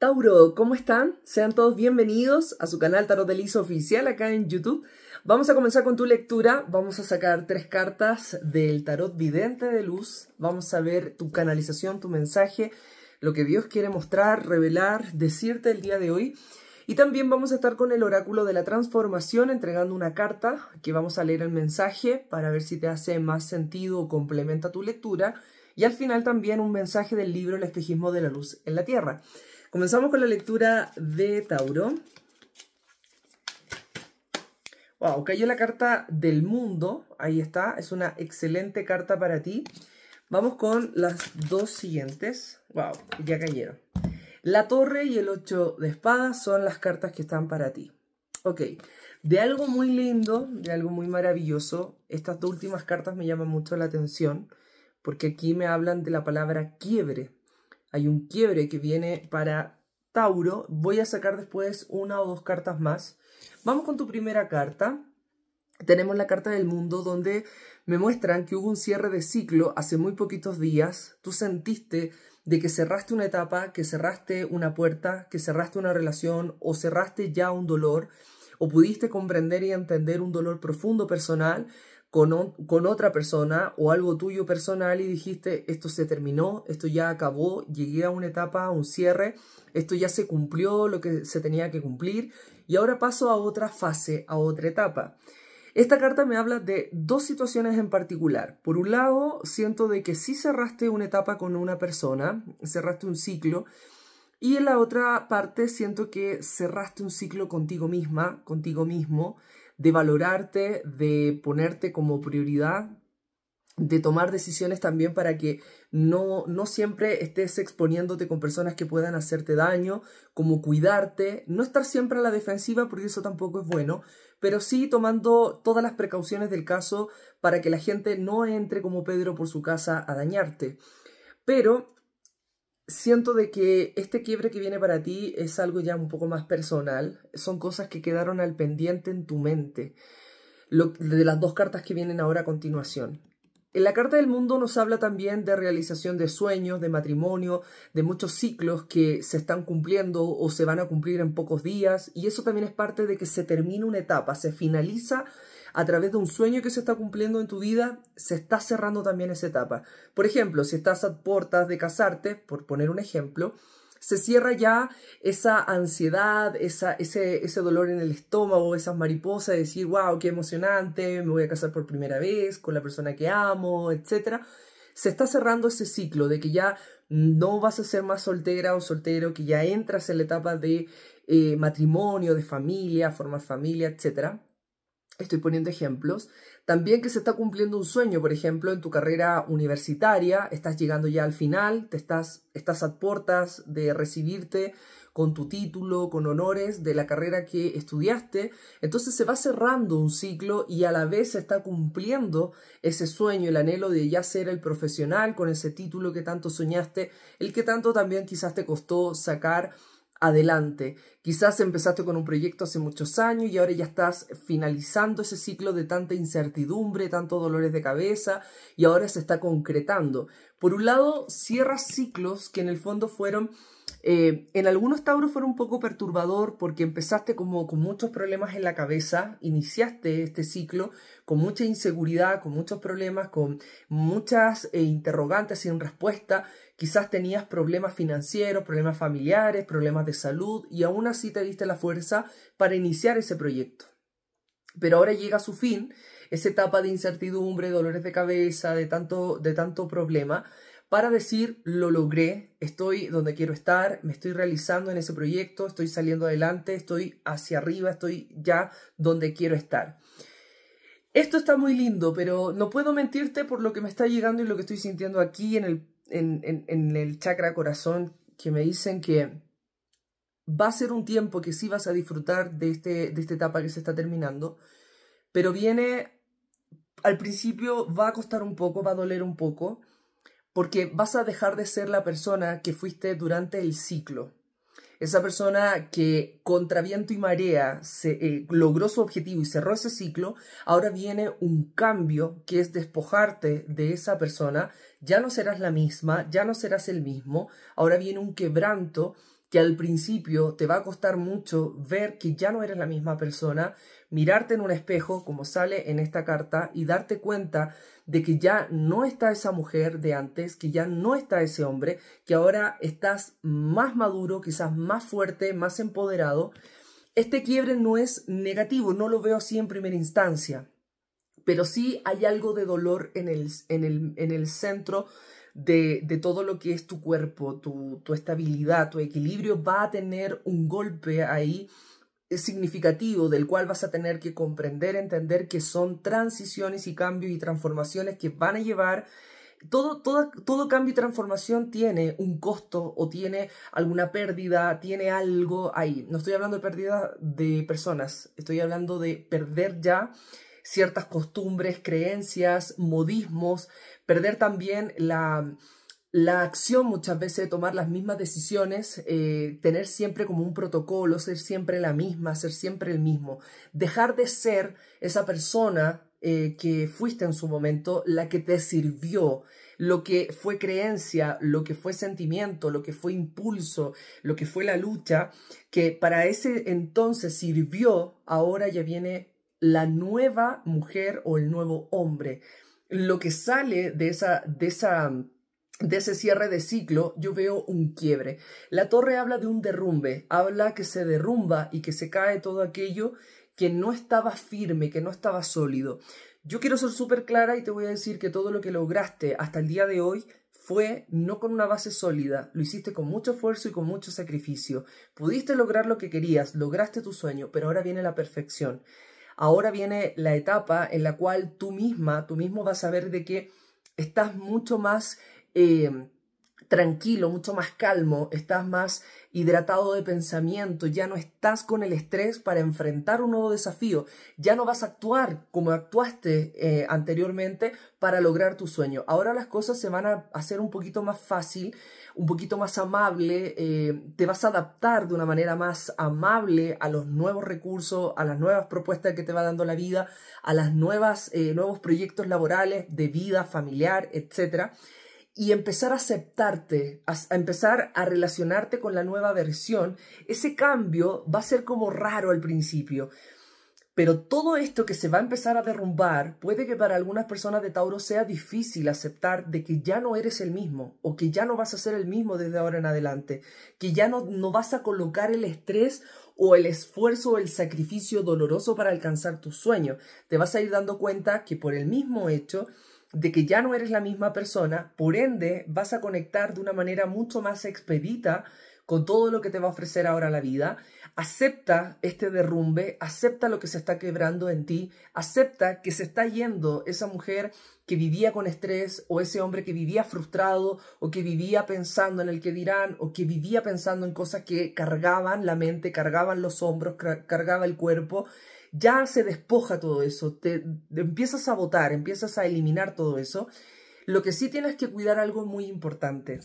Tauro, ¿cómo están? Sean todos bienvenidos a su canal Tarot de Lizo Oficial acá en YouTube. Vamos a comenzar con tu lectura. Vamos a sacar tres cartas del Tarot Vidente de Luz. Vamos a ver tu canalización, tu mensaje, lo que Dios quiere mostrar, revelar, decirte el día de hoy. Y también vamos a estar con el oráculo de la transformación, entregando una carta que vamos a leer el mensaje para ver si te hace más sentido o complementa tu lectura. Y al final también un mensaje del libro El espejismo de la luz en la tierra. Comenzamos con la lectura de Tauro. Wow, cayó la carta del mundo. Ahí está. Es una excelente carta para ti. Vamos con las dos siguientes. Wow, ya cayeron. La torre y el ocho de espadas son las cartas que están para ti. Ok, de algo muy lindo, de algo muy maravilloso, estas dos últimas cartas me llaman mucho la atención, porque aquí me hablan de la palabra quiebre. Hay un quiebre que viene para Tauro. Voy a sacar después una o dos cartas más. Vamos con tu primera carta. Tenemos la carta del mundo donde me muestran que hubo un cierre de ciclo hace muy poquitos días. Tú sentiste de que cerraste una etapa, que cerraste una puerta, que cerraste una relación o cerraste ya un dolor o pudiste comprender y entender un dolor profundo personal con, otra persona o algo tuyo personal y dijiste, esto se terminó, esto ya acabó, llegué a una etapa, a un cierre, esto ya se cumplió lo que se tenía que cumplir y ahora paso a otra fase, a otra etapa. Esta carta me habla de dos situaciones en particular. Por un lado, siento de que si cerraste una etapa con una persona, cerraste un ciclo, y en la otra parte siento que cerraste un ciclo contigo misma, contigo mismo, de valorarte, de ponerte como prioridad, de tomar decisiones también para que no, no siempre estés exponiéndote con personas que puedan hacerte daño, como cuidarte, no estar siempre a la defensiva porque eso tampoco es bueno, pero sí tomando todas las precauciones del caso para que la gente no entre como Pedro por su casa a dañarte. Pero siento de que este quiebre que viene para ti es algo ya un poco más personal, son cosas que quedaron al pendiente en tu mente, Lo, de las dos cartas que vienen ahora a continuación. En la carta del mundo nos habla también de realización de sueños, de matrimonio, de muchos ciclos que se están cumpliendo o se van a cumplir en pocos días y eso también es parte de que se termina una etapa, se finaliza a través de un sueño que se está cumpliendo en tu vida, se está cerrando también esa etapa. Por ejemplo, si estás a puertas de casarte, por poner un ejemplo, se cierra ya esa ansiedad, esa, ese, ese dolor en el estómago, esas mariposas, de decir, wow, qué emocionante, me voy a casar por primera vez con la persona que amo, etc. Se está cerrando ese ciclo de que ya no vas a ser más soltera o soltero, que ya entras en la etapa de eh, matrimonio, de familia, formar familia, etc estoy poniendo ejemplos, también que se está cumpliendo un sueño, por ejemplo, en tu carrera universitaria, estás llegando ya al final, te estás, estás a puertas de recibirte con tu título, con honores de la carrera que estudiaste, entonces se va cerrando un ciclo y a la vez se está cumpliendo ese sueño, el anhelo de ya ser el profesional con ese título que tanto soñaste, el que tanto también quizás te costó sacar adelante. Quizás empezaste con un proyecto hace muchos años y ahora ya estás finalizando ese ciclo de tanta incertidumbre, tantos dolores de cabeza y ahora se está concretando. Por un lado, cierras ciclos que en el fondo fueron eh, en algunos Tauros fue un poco perturbador porque empezaste como con muchos problemas en la cabeza, iniciaste este ciclo con mucha inseguridad, con muchos problemas, con muchas eh, interrogantes sin respuesta. Quizás tenías problemas financieros, problemas familiares, problemas de salud y aún así te diste la fuerza para iniciar ese proyecto. Pero ahora llega a su fin esa etapa de incertidumbre, dolores de cabeza, de tanto, de tanto problema para decir lo logré, estoy donde quiero estar, me estoy realizando en ese proyecto, estoy saliendo adelante, estoy hacia arriba, estoy ya donde quiero estar. Esto está muy lindo, pero no puedo mentirte por lo que me está llegando y lo que estoy sintiendo aquí en el, en, el chakra corazón, que me dicen que va a ser un tiempo que sí vas a disfrutar de, este, de esta etapa que se está terminando, pero viene, al principio va a costar un poco, va a doler un poco, porque vas a dejar de ser la persona que fuiste durante el ciclo. Esa persona que contra viento y marea se, eh, logró su objetivo y cerró ese ciclo, ahora viene un cambio que es despojarte de esa persona, ya no serás la misma, ya no serás el mismo, ahora viene un quebranto que al principio te va a costar mucho ver que ya no eres la misma persona, mirarte en un espejo, como sale en esta carta, y darte cuenta de que ya no está esa mujer de antes, que ya no está ese hombre, que ahora estás más maduro, quizás más fuerte, más empoderado. Este quiebre no es negativo, no lo veo así en primera instancia, pero sí hay algo de dolor en el, en el, en el centro de, todo lo que es tu cuerpo, tu, estabilidad, tu equilibrio, va a tener un golpe ahí eh, significativo del cual vas a tener que comprender, entender que son transiciones y cambios y transformaciones que van a llevar todo, todo, cambio y transformación tiene un costo o tiene alguna pérdida, tiene algo ahí. No estoy hablando de pérdida de personas, estoy hablando de perder ya ciertas costumbres, creencias, modismos, perder también la, acción muchas veces de tomar las mismas decisiones, eh, tener siempre como un protocolo, ser siempre la misma, ser siempre el mismo, dejar de ser esa persona eh, que fuiste en su momento, la que te sirvió, lo que fue creencia, lo que fue sentimiento, lo que fue impulso, lo que fue la lucha, que para ese entonces sirvió, ahora ya viene la nueva mujer o el nuevo hombre. Lo que sale de esa, de esa, de ese cierre de ciclo, yo veo un quiebre. La torre habla de un derrumbe, habla que se derrumba y que se cae todo aquello que no estaba firme, que no estaba sólido. Yo quiero ser súper clara y te voy a decir que todo lo que lograste hasta el día de hoy fue no con una base sólida, lo hiciste con mucho esfuerzo y con mucho sacrificio. Pudiste lograr lo que querías, lograste tu sueño, pero ahora viene la perfección ahora viene la etapa en la cual tú misma, tú mismo vas a ver de que estás mucho más... Eh, tranquilo, mucho más calmo, estás más hidratado de pensamiento, ya no estás con el estrés para enfrentar un nuevo desafío, ya no vas a actuar como actuaste eh, anteriormente para lograr tu sueño. Ahora las cosas se van a hacer un poquito más fácil, un poquito más amable, eh, te vas a adaptar de una manera más amable a los nuevos recursos, a las nuevas propuestas que te va dando la vida, a las eh, nuevos proyectos laborales, de vida, familiar, etcétera y empezar a aceptarte, a, empezar a relacionarte con la nueva versión, ese cambio va a ser como raro al principio. Pero todo esto que se va a empezar a derrumbar puede que para algunas personas de Tauro sea difícil aceptar de que ya no eres el mismo o que ya no vas a ser el mismo desde ahora en adelante, que ya no, no vas a colocar el estrés o el esfuerzo o el sacrificio doloroso para alcanzar tus sueños. Te vas a ir dando cuenta que por el mismo hecho de que ya no eres la misma persona, por ende vas a conectar de una manera mucho más expedita con todo lo que te va a ofrecer ahora la vida, acepta este derrumbe, acepta lo que se está quebrando en ti, acepta que se está yendo esa mujer que vivía con estrés o ese hombre que vivía frustrado o que vivía pensando en el que dirán o que vivía pensando en cosas que cargaban la mente, cargaban los hombros, cargaba el cuerpo ya se despoja todo eso, te, empiezas a votar, empiezas a eliminar todo eso. Lo que sí tienes que cuidar algo muy importante.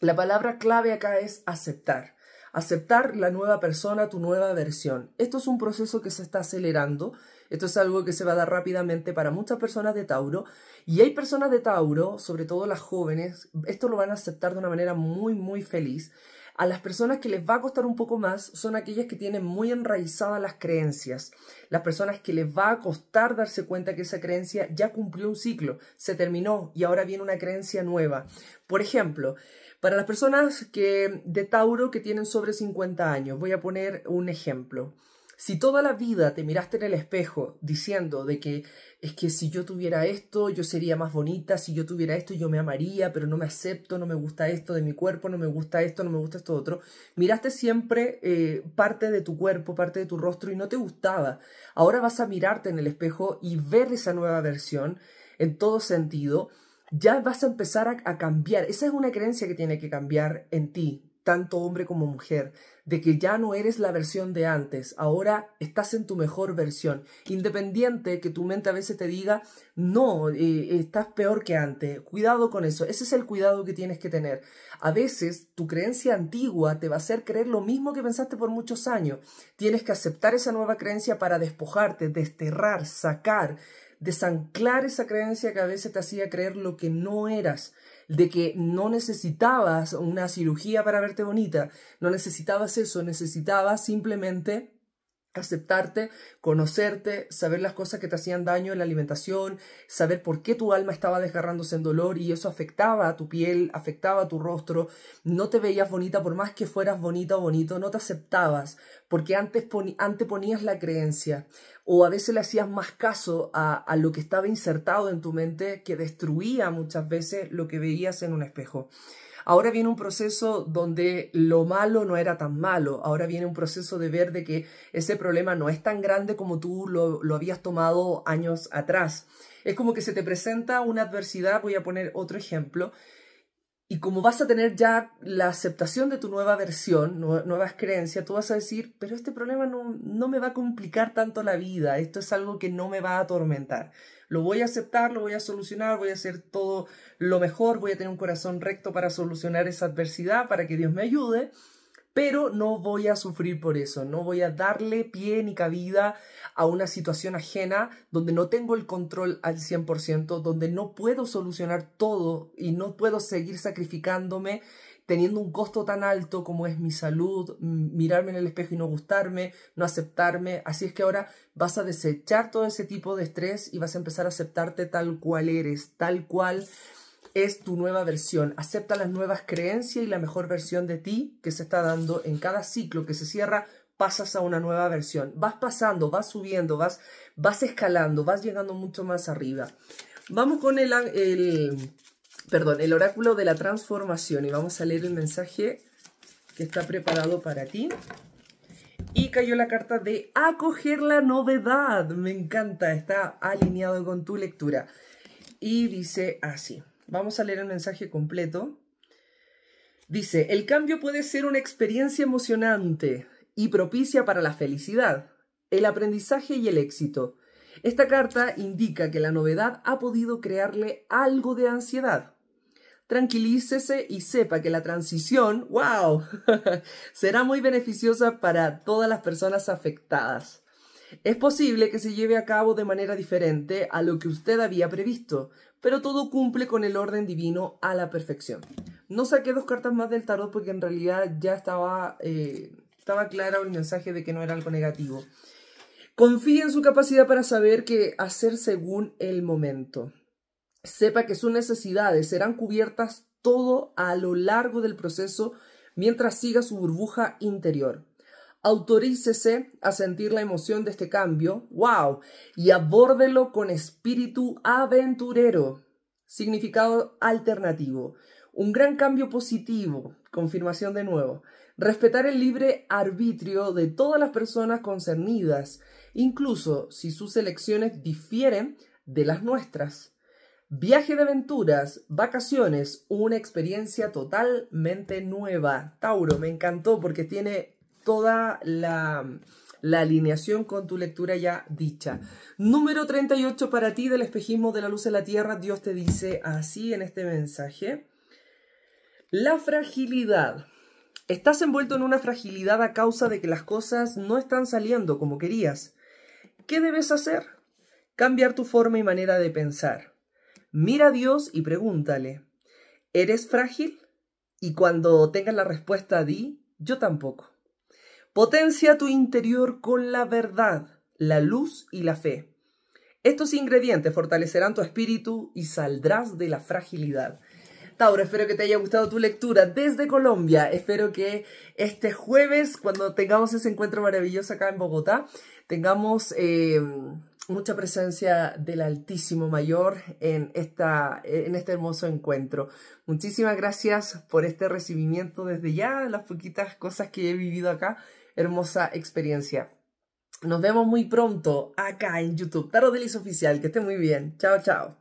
La palabra clave acá es aceptar. Aceptar la nueva persona, tu nueva versión. Esto es un proceso que se está acelerando. Esto es algo que se va a dar rápidamente para muchas personas de Tauro. Y hay personas de Tauro, sobre todo las jóvenes, esto lo van a aceptar de una manera muy, muy feliz. A las personas que les va a costar un poco más son aquellas que tienen muy enraizadas las creencias. Las personas que les va a costar darse cuenta que esa creencia ya cumplió un ciclo, se terminó y ahora viene una creencia nueva. Por ejemplo, para las personas que, de Tauro que tienen sobre 50 años, voy a poner un ejemplo. Si toda la vida te miraste en el espejo diciendo de que es que si yo tuviera esto, yo sería más bonita, si yo tuviera esto, yo me amaría, pero no me acepto, no me gusta esto de mi cuerpo, no me gusta esto, no me gusta esto otro, miraste siempre eh, parte de tu cuerpo, parte de tu rostro y no te gustaba. Ahora vas a mirarte en el espejo y ver esa nueva versión en todo sentido. Ya vas a empezar a cambiar. Esa es una creencia que tiene que cambiar en ti, tanto hombre como mujer, de que ya no eres la versión de antes, ahora estás en tu mejor versión, independiente que tu mente a veces te diga, no, eh, estás peor que antes, cuidado con eso, ese es el cuidado que tienes que tener. A veces tu creencia antigua te va a hacer creer lo mismo que pensaste por muchos años, tienes que aceptar esa nueva creencia para despojarte, desterrar, sacar, desanclar esa creencia que a veces te hacía creer lo que no eras, de que no necesitabas una cirugía para verte bonita, no necesitabas eso, necesitabas simplemente aceptarte, conocerte, saber las cosas que te hacían daño en la alimentación, saber por qué tu alma estaba desgarrándose en dolor y eso afectaba a tu piel, afectaba a tu rostro, no te veías bonita por más que fueras bonita o bonito, no te aceptabas, porque antes ponías la creencia o a veces le hacías más caso a, lo que estaba insertado en tu mente que destruía muchas veces lo que veías en un espejo. Ahora viene un proceso donde lo malo no era tan malo, ahora viene un proceso de ver de que ese problema no es tan grande como tú lo habías tomado años atrás. Es como que se te presenta una adversidad, voy a poner otro ejemplo, y como vas a tener ya la aceptación de tu nueva versión, nuevas creencias, tú vas a decir, pero este problema no me va a complicar tanto la vida, esto es algo que no me va a atormentar. Lo voy a aceptar, lo voy a solucionar, voy a hacer todo lo mejor, voy a tener un corazón recto para solucionar esa adversidad, para que Dios me ayude pero no voy a sufrir por eso, no voy a darle pie ni cabida a una situación ajena donde no tengo el control al 100%, donde no puedo solucionar todo y no puedo seguir sacrificándome teniendo un costo tan alto como es mi salud, mirarme en el espejo y no gustarme, no aceptarme. Así es que ahora vas a desechar todo ese tipo de estrés y vas a empezar a aceptarte tal cual eres, tal cual es tu nueva versión. Acepta las nuevas creencias y la mejor versión de ti que se está dando en cada ciclo que se cierra pasas a una nueva versión. Vas pasando, vas subiendo, vas, vas escalando, vas llegando mucho más arriba. Vamos con el, perdón, el oráculo de la transformación y vamos a leer el mensaje que está preparado para ti. Y cayó la carta de acoger la novedad. Me encanta, está alineado con tu lectura. Y dice así. Vamos a leer el mensaje completo. Dice, el cambio puede ser una experiencia emocionante y propicia para la felicidad, el aprendizaje y el éxito. Esta carta indica que la novedad ha podido crearle algo de ansiedad. Tranquilícese y sepa que la transición, wow, será muy beneficiosa para todas las personas afectadas. Es posible que se lleve a cabo de manera diferente a lo que usted había previsto, pero todo cumple con el orden divino a la perfección. No saqué dos cartas más del tarot porque en realidad ya eh, estaba, claro el mensaje de que no era algo negativo. Confía en su capacidad para saber qué hacer según el momento. Sepa que sus necesidades serán cubiertas todo a lo largo del proceso mientras siga su burbuja interior. Autorícese a sentir la emoción de este cambio, wow, y abórdelo con espíritu aventurero. Significado alternativo. Un gran cambio positivo, confirmación de nuevo. Respetar el libre arbitrio de todas las personas concernidas, incluso si sus elecciones difieren de las nuestras. Viaje de aventuras, vacaciones, una experiencia totalmente nueva. Tauro, me encantó porque tiene toda la, alineación con tu lectura ya dicha. Número 38 para ti del espejismo de la luz en la tierra, Dios te dice así en este mensaje. La fragilidad. Estás envuelto en una fragilidad a causa de que las cosas no están saliendo como querías. ¿Qué debes hacer? Cambiar tu forma y manera de pensar. Mira a Dios y pregúntale, ¿eres frágil? Y cuando tengas la respuesta, di, yo tampoco. Potencia tu interior con la verdad, la luz y la fe. Estos ingredientes fortalecerán tu espíritu y saldrás de la fragilidad. Tauro, espero que te haya gustado tu lectura desde Colombia. Espero que este jueves, cuando tengamos ese encuentro maravilloso acá en Bogotá, tengamos eh, mucha presencia del Altísimo Mayor en, esta, en este hermoso encuentro. Muchísimas gracias por este recibimiento desde ya, las poquitas cosas que he vivido acá hermosa experiencia. Nos vemos muy pronto acá en YouTube. Tarot Delis Oficial. Que esté muy bien. Chao, chao.